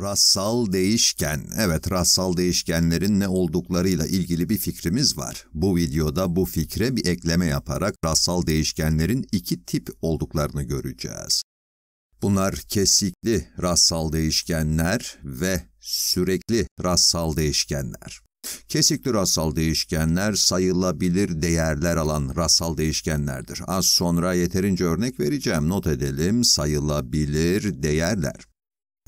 Rassal değişken, evet rassal değişkenlerin ne olduklarıyla ilgili bir fikrimiz var. Bu videoda bu fikre bir ekleme yaparak rassal değişkenlerin iki tip olduklarını göreceğiz. Bunlar kesikli rassal değişkenler ve sürekli rassal değişkenler. Kesikli rassal değişkenler sayılabilir değerler alan rassal değişkenlerdir. Az sonra yeterince örnek vereceğim. Not edelim sayılabilir değerler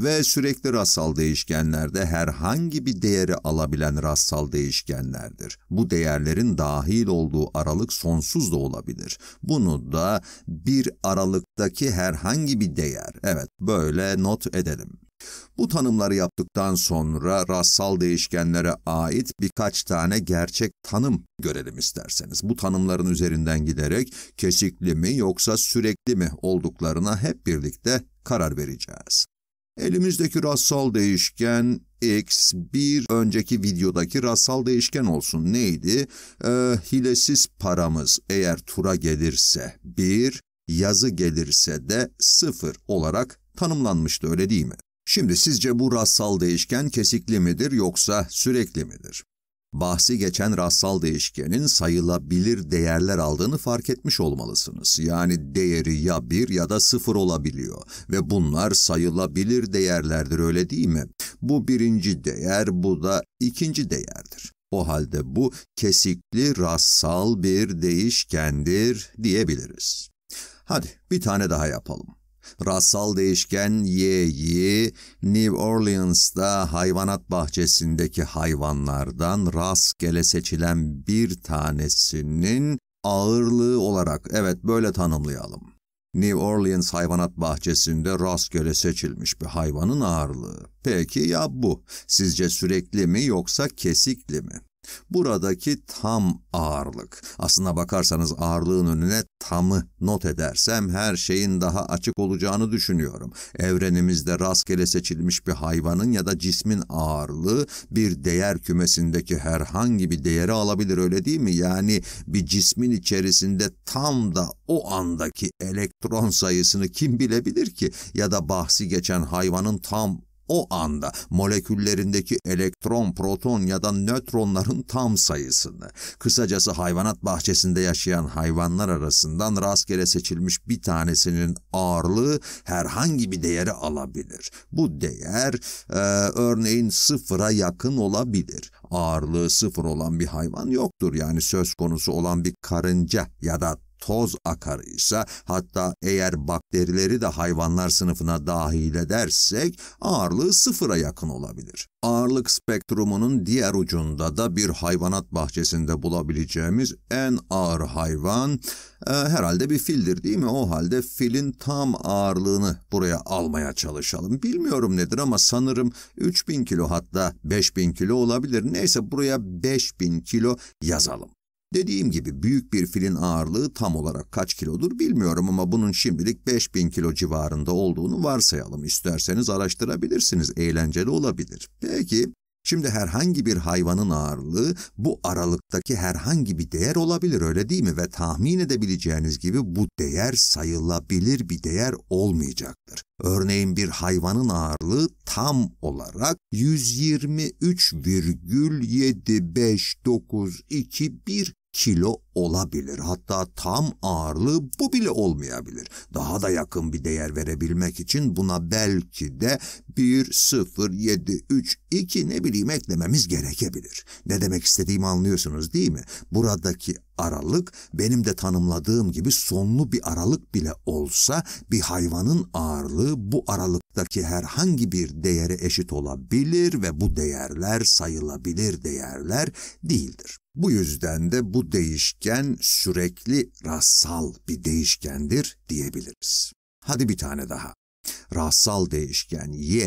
ve sürekli rastsal değişkenlerde herhangi bir değeri alabilen rastsal değişkenlerdir. Bu değerlerin dahil olduğu aralık sonsuz da olabilir. Bunu da bir aralıktaki herhangi bir değer, evet böyle not edelim. Bu tanımları yaptıktan sonra rastsal değişkenlere ait birkaç tane gerçek tanım görelim isterseniz. Bu tanımların üzerinden giderek kesikli mi yoksa sürekli mi olduklarına hep birlikte karar vereceğiz. Elimizdeki rastsal değişken x bir önceki videodaki rastsal değişken olsun. Neydi? Ee, hilesiz paramız eğer tura gelirse 1, yazı gelirse de 0 olarak tanımlanmıştı öyle değil mi? Şimdi sizce bu rastsal değişken kesikli midir yoksa sürekli midir? bahsi geçen rastsal değişkenin sayılabilir değerler aldığını fark etmiş olmalısınız. Yani değeri ya 1 ya da 0 olabiliyor ve bunlar sayılabilir değerlerdir öyle değil mi? Bu birinci değer, bu da ikinci değerdir. O halde bu kesikli rastsal bir değişkendir diyebiliriz. Hadi bir tane daha yapalım rastsal değişken y'yi New Orleans'da hayvanat bahçesindeki hayvanlardan rastgele seçilen bir tanesinin ağırlığı olarak evet böyle tanımlayalım. New Orleans hayvanat bahçesinde rastgele seçilmiş bir hayvanın ağırlığı. Peki ya bu? Sizce sürekli mi yoksa kesikli mi? Buradaki tam ağırlık. Aslına bakarsanız ağırlığın önüne tamı not edersem her şeyin daha açık olacağını düşünüyorum. Evrenimizde rastgele seçilmiş bir hayvanın ya da cismin ağırlığı bir değer kümesindeki herhangi bir değeri alabilir öyle değil mi? Yani bir cismin içerisinde tam da o andaki elektron sayısını kim bilebilir ki? Ya da bahsi geçen hayvanın tam o anda moleküllerindeki elektron, proton ya da nötronların tam sayısını, kısacası hayvanat bahçesinde yaşayan hayvanlar arasından rastgele seçilmiş bir tanesinin ağırlığı herhangi bir değeri alabilir. Bu değer e, örneğin sıfıra yakın olabilir. Ağırlığı sıfır olan bir hayvan yoktur yani söz konusu olan bir karınca ya da toz akar ise hatta eğer bakterileri de hayvanlar sınıfına dahil edersek ağırlığı sıfıra yakın olabilir. Ağırlık spektrumunun diğer ucunda da bir hayvanat bahçesinde bulabileceğimiz en ağır hayvan e, herhalde bir fildir değil mi? O halde filin tam ağırlığını buraya almaya çalışalım. Bilmiyorum nedir ama sanırım 3000 kilo hatta 5000 kilo olabilir. Neyse buraya 5000 kilo yazalım. Dediğim gibi büyük bir filin ağırlığı tam olarak kaç kilodur bilmiyorum ama bunun şimdilik 5000 kilo civarında olduğunu varsayalım. İsterseniz araştırabilirsiniz, eğlenceli olabilir. Peki, şimdi herhangi bir hayvanın ağırlığı bu aralıktaki herhangi bir değer olabilir öyle değil mi? Ve tahmin edebileceğiniz gibi bu değer sayılabilir bir değer olmayacaktır. Örneğin bir hayvanın ağırlığı tam olarak 123,75921 kilo olabilir. Hatta tam ağırlığı bu bile olmayabilir. Daha da yakın bir değer verebilmek için buna belki de 1, 0, 7, 3, 2 ne bileyim eklememiz gerekebilir. Ne demek istediğimi anlıyorsunuz değil mi? Buradaki aralık benim de tanımladığım gibi sonlu bir aralık bile olsa bir hayvanın ağırlığı bu aralıktaki herhangi bir değere eşit olabilir ve bu değerler sayılabilir değerler değildir. Bu yüzden de bu değişken sürekli rastsal bir değişkendir diyebiliriz. Hadi bir tane daha. Rastsal değişken y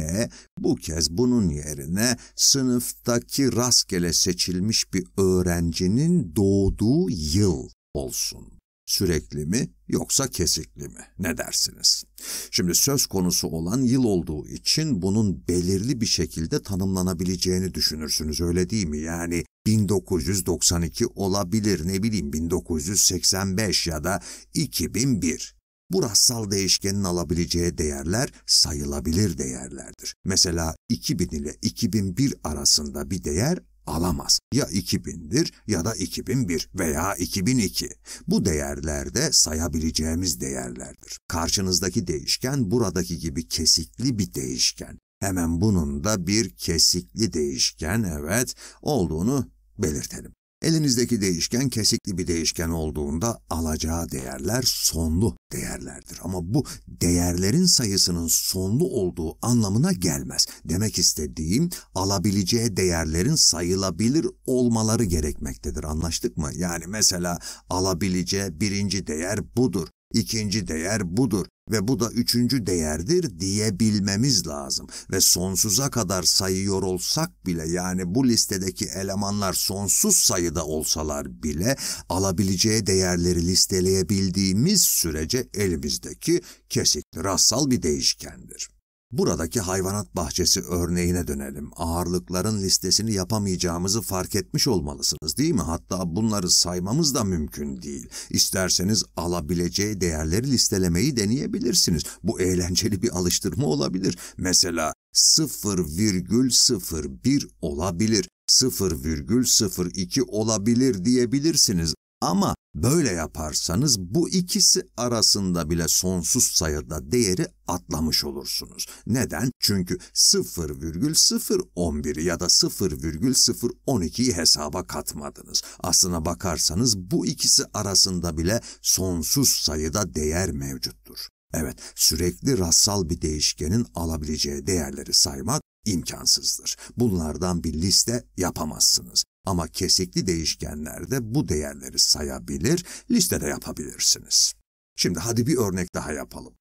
bu kez bunun yerine sınıftaki rastgele seçilmiş bir öğrencinin doğduğu yıl olsun sürekli mi yoksa kesikli mi? Ne dersiniz? Şimdi söz konusu olan yıl olduğu için bunun belirli bir şekilde tanımlanabileceğini düşünürsünüz öyle değil mi? Yani 1992 olabilir ne bileyim 1985 ya da 2001. Bu rastsal değişkenin alabileceği değerler sayılabilir değerlerdir. Mesela 2000 ile 2001 arasında bir değer alamaz. Ya 2000'dir, ya da 2001 veya 2002. Bu değerler de sayabileceğimiz değerlerdir. Karşınızdaki değişken buradaki gibi kesikli bir değişken. Hemen bunun da bir kesikli değişken evet olduğunu belirtelim. Elinizdeki değişken kesikli bir değişken olduğunda alacağı değerler sonlu değerlerdir. Ama bu değerlerin sayısının sonlu olduğu anlamına gelmez. Demek istediğim alabileceği değerlerin sayılabilir olmaları gerekmektedir. Anlaştık mı? Yani mesela alabileceği birinci değer budur. İkinci değer budur. Ve bu da üçüncü değerdir diyebilmemiz lazım. Ve sonsuza kadar sayıyor olsak bile yani bu listedeki elemanlar sonsuz sayıda olsalar bile alabileceği değerleri listeleyebildiğimiz sürece elimizdeki kesik rastsal bir değişkendir. Buradaki hayvanat bahçesi örneğine dönelim. Ağırlıkların listesini yapamayacağımızı fark etmiş olmalısınız değil mi? Hatta bunları saymamız da mümkün değil. İsterseniz alabileceği değerleri listelemeyi deneyebilirsiniz. Bu eğlenceli bir alıştırma olabilir. Mesela 0,01 olabilir. 0,02 olabilir diyebilirsiniz ama böyle yaparsanız bu ikisi arasında bile sonsuz sayıda değeri atlamış olursunuz. Neden? Çünkü 0,011 ya da 0,012'yi hesaba katmadınız. Aslına bakarsanız bu ikisi arasında bile sonsuz sayıda değer mevcuttur. Evet, sürekli rastsal bir değişkenin alabileceği değerleri saymak imkansızdır. Bunlardan bir liste yapamazsınız. Ama kesikli değişkenlerde bu değerleri sayabilir, listede yapabilirsiniz. Şimdi hadi bir örnek daha yapalım.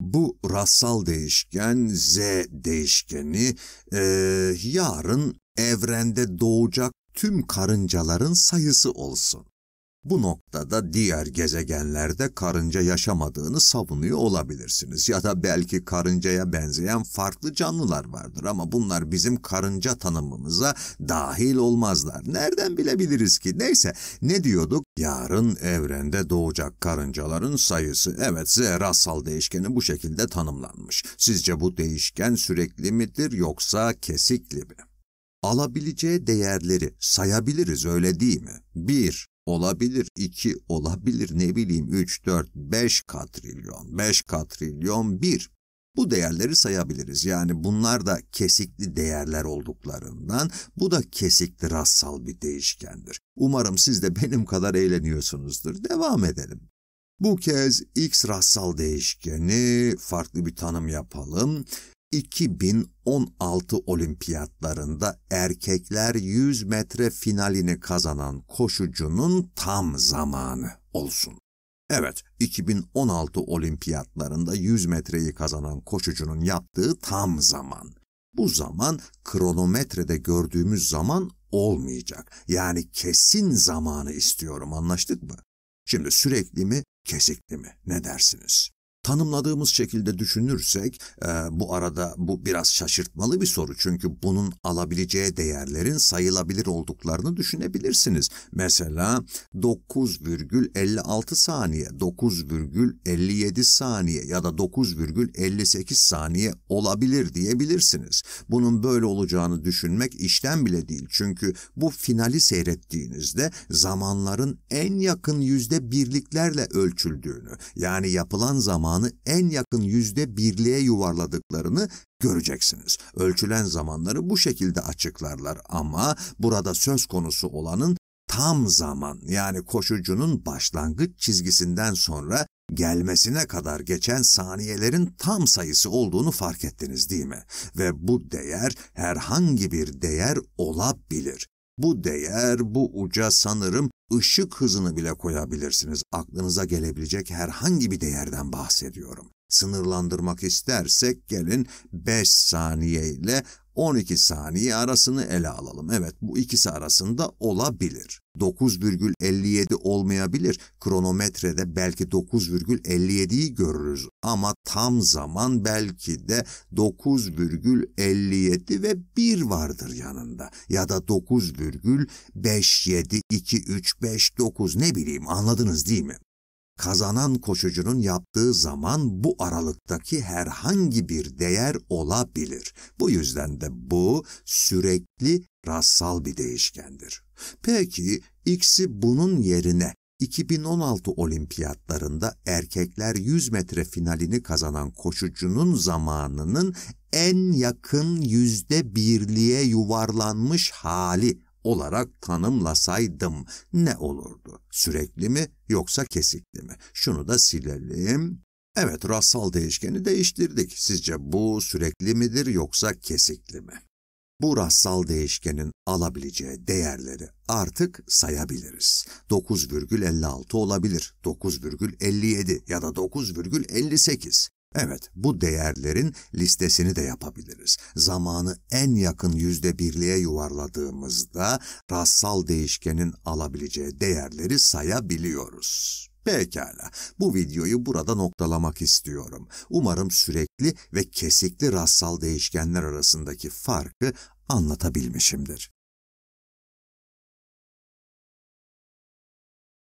Bu rastsal değişken z değişkeni e, yarın evrende doğacak tüm karıncaların sayısı olsun. Bu noktada diğer gezegenlerde karınca yaşamadığını savunuyor olabilirsiniz. Ya da belki karıncaya benzeyen farklı canlılar vardır ama bunlar bizim karınca tanımımıza dahil olmazlar. Nereden bilebiliriz ki? Neyse ne diyorduk? Yarın evrende doğacak karıncaların sayısı. Evet Z rastsal değişkeni bu şekilde tanımlanmış. Sizce bu değişken sürekli midir yoksa kesikli mi? Alabileceği değerleri sayabiliriz öyle değil mi? 1 olabilir, 2 olabilir, ne bileyim 3, 4, 5 katrilyon, 5 katrilyon 1. Bu değerleri sayabiliriz. Yani bunlar da kesikli değerler olduklarından bu da kesikli rastsal bir değişkendir. Umarım siz de benim kadar eğleniyorsunuzdur. Devam edelim. Bu kez x rastsal değişkeni farklı bir tanım yapalım. 2016 olimpiyatlarında erkekler 100 metre finalini kazanan koşucunun tam zamanı olsun. Evet, 2016 olimpiyatlarında 100 metreyi kazanan koşucunun yaptığı tam zaman. Bu zaman kronometrede gördüğümüz zaman olmayacak. Yani kesin zamanı istiyorum anlaştık mı? Şimdi sürekli mi, kesikli mi? Ne dersiniz? tanımladığımız şekilde düşünürsek e, bu arada bu biraz şaşırtmalı bir soru çünkü bunun alabileceği değerlerin sayılabilir olduklarını düşünebilirsiniz. Mesela 9,56 saniye, 9,57 saniye ya da 9,58 saniye olabilir diyebilirsiniz. Bunun böyle olacağını düşünmek işlem bile değil çünkü bu finali seyrettiğinizde zamanların en yakın yüzde birliklerle ölçüldüğünü yani yapılan zaman zamanı en yakın yüzde birliğe yuvarladıklarını göreceksiniz. Ölçülen zamanları bu şekilde açıklarlar ama burada söz konusu olanın tam zaman yani koşucunun başlangıç çizgisinden sonra gelmesine kadar geçen saniyelerin tam sayısı olduğunu fark ettiniz değil mi? Ve bu değer herhangi bir değer olabilir. Bu değer, bu uca sanırım ışık hızını bile koyabilirsiniz. Aklınıza gelebilecek herhangi bir değerden bahsediyorum. Sınırlandırmak istersek gelin 5 saniye ile 12 saniye arasını ele alalım. Evet bu ikisi arasında olabilir. 9,57 olmayabilir. Kronometrede belki 9,57'yi görürüz ama tam zaman belki de 9,57 ve 1 vardır yanında ya da 9,57235 9 ne bileyim anladınız değil mi? kazanan koşucunun yaptığı zaman bu aralıktaki herhangi bir değer olabilir. Bu yüzden de bu sürekli rastsal bir değişkendir. Peki X'i bunun yerine 2016 olimpiyatlarında erkekler 100 metre finalini kazanan koşucunun zamanının en yakın yüzde birliğe yuvarlanmış hali olarak tanımlasaydım ne olurdu? Sürekli mi yoksa kesikli mi? Şunu da silelim. Evet rastsal değişkeni değiştirdik. Sizce bu sürekli midir yoksa kesikli mi? Bu rastsal değişkenin alabileceği değerleri artık sayabiliriz. 9,56 olabilir, 9,57 ya da 9,58. Evet, bu değerlerin listesini de yapabiliriz. Zamanı en yakın yüzde birliğe yuvarladığımızda rastsal değişkenin alabileceği değerleri sayabiliyoruz. Pekala, bu videoyu burada noktalamak istiyorum. Umarım sürekli ve kesikli rastsal değişkenler arasındaki farkı anlatabilmişimdir.